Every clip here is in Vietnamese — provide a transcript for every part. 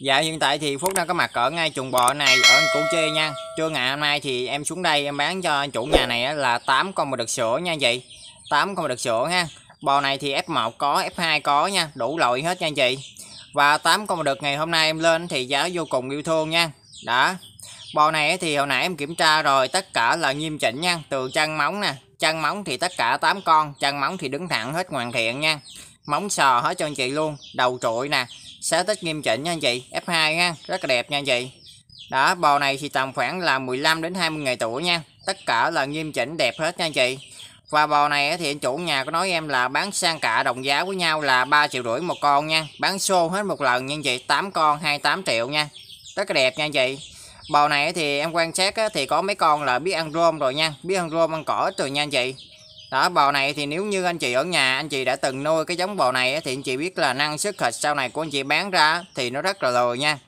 Dạ hiện tại thì Phước đang có mặt ở ngay chuồng bò này ở Củ Chi nha Trưa ngày hôm nay thì em xuống đây em bán cho chủ nhà này là 8 con bò đực sữa nha chị 8 con bò đực sữa nha. Bò này thì F1 có, F2 có nha, đủ loại hết nha chị Và 8 con bò đực ngày hôm nay em lên thì giá vô cùng yêu thương nha Đó Bò này thì hồi nãy em kiểm tra rồi tất cả là nghiêm chỉnh nha Từ chân móng nè Chân móng thì tất cả 8 con Chân móng thì đứng thẳng hết hoàn thiện nha móng sò hết cho anh chị luôn đầu trội nè xá tích nghiêm chỉnh nha anh chị F2 nha rất là đẹp nha anh chị đó bò này thì tầm khoảng là 15 đến 20 ngày tuổi nha tất cả là nghiêm chỉnh đẹp hết nha anh chị và bò này thì chủ nhà có nói em là bán sang cả đồng giá với nhau là 3 triệu rưỡi một con nha bán xô hết một lần nha anh chị 8 con 28 triệu nha rất là đẹp nha anh chị bò này thì em quan sát thì có mấy con là biết ăn rôm rồi nha biết ăn rôm ăn cỏ rồi nha anh chị đó bò này thì nếu như anh chị ở nhà anh chị đã từng nuôi cái giống bò này thì anh chị biết là năng sức thịt sau này của anh chị bán ra thì nó rất là lồi nha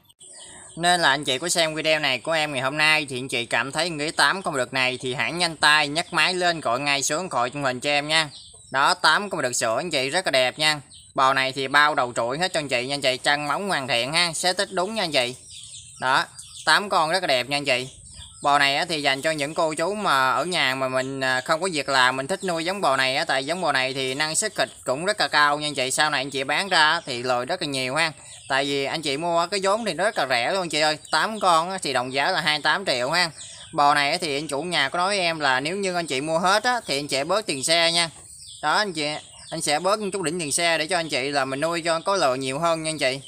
nên là anh chị có xem video này của em ngày hôm nay thì anh chị cảm thấy nghĩ tám con được này thì hãy nhanh tay nhấc máy lên gọi ngay xuống khỏi trung hình cho em nha đó tám con được sữa anh chị rất là đẹp nha bò này thì bao đầu trụi hết cho anh chị nha anh chị chân móng hoàn thiện ha xé tích đúng nha anh chị đó tám con rất là đẹp nha anh chị bò này thì dành cho những cô chú mà ở nhà mà mình à, không có việc làm mình thích nuôi giống bò này tại giống bò này thì năng sức thịt cũng rất là cao nhưng chị sau này anh chị bán ra thì lời rất là nhiều ha tại vì anh chị mua cái vốn thì rất là rẻ luôn chị ơi 8 con thì đồng giá là 28 triệu ha bò này thì anh chủ nhà có nói với em là nếu như anh chị mua hết á, thì anh chị bớt tiền xe nha đó anh chị anh sẽ bớt chút đỉnh tiền xe để cho anh chị là mình nuôi cho có lợi nhiều hơn nha anh chị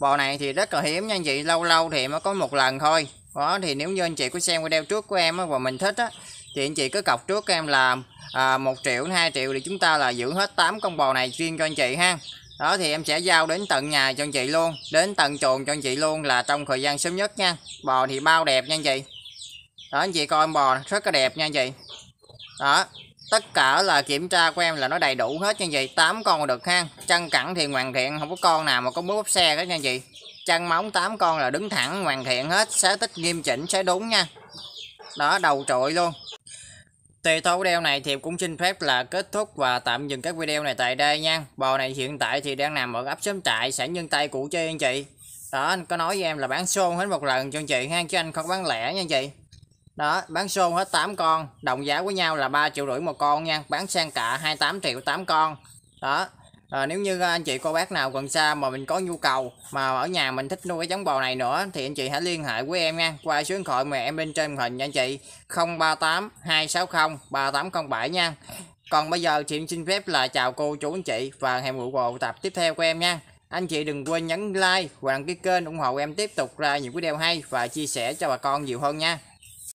bò này thì rất là hiếm nha anh chị lâu lâu thì mới có một lần thôi đó thì nếu như anh chị có xem cái đeo trước của em á, và mình thích á thì anh chị cứ cọc trước em làm à, 1 triệu 2 triệu thì chúng ta là giữ hết 8 con bò này riêng cho anh chị ha đó thì em sẽ giao đến tận nhà cho anh chị luôn đến tận chuồng cho anh chị luôn là trong thời gian sớm nhất nha bò thì bao đẹp nha anh chị đó anh chị coi em bò rất là đẹp nha anh chị đó tất cả là kiểm tra của em là nó đầy đủ hết nha chị tám con được ha chân cẳng thì hoàn thiện không có con nào mà có bướp xe hết nha chị chân móng 8 con là đứng thẳng hoàn thiện hết xé tích nghiêm chỉnh xé đúng nha đó đầu trội luôn thì thâu video này thì cũng xin phép là kết thúc và tạm dừng các video này tại đây nha bò này hiện tại thì đang nằm ở ấp xóm trại sản nhân tay củ chi anh chị đó anh có nói với em là bán xôn hết một lần cho anh chị ha chứ anh không bán lẻ nha anh chị đó bán xôn hết 8 con đồng giá với nhau là 3 triệu rưỡi một con nha bán sang cả 28 triệu 8 con đó à, nếu như ờ, anh chị cô bác nào gần xa mà mình có nhu cầu mà ở nhà mình thích nuôi cái giống bò này nữa thì anh chị hãy liên hệ với em nha qua số điện thoại mà em bên trên hình nha anh chị 038 260 3807 nha còn bây giờ chị xin phép là chào cô chú anh chị và hẹn gặp bộ tập tiếp theo của em nha anh chị đừng quên nhấn like và đăng ký kênh ủng hộ em tiếp tục ra những video hay và chia sẻ cho bà con nhiều hơn nha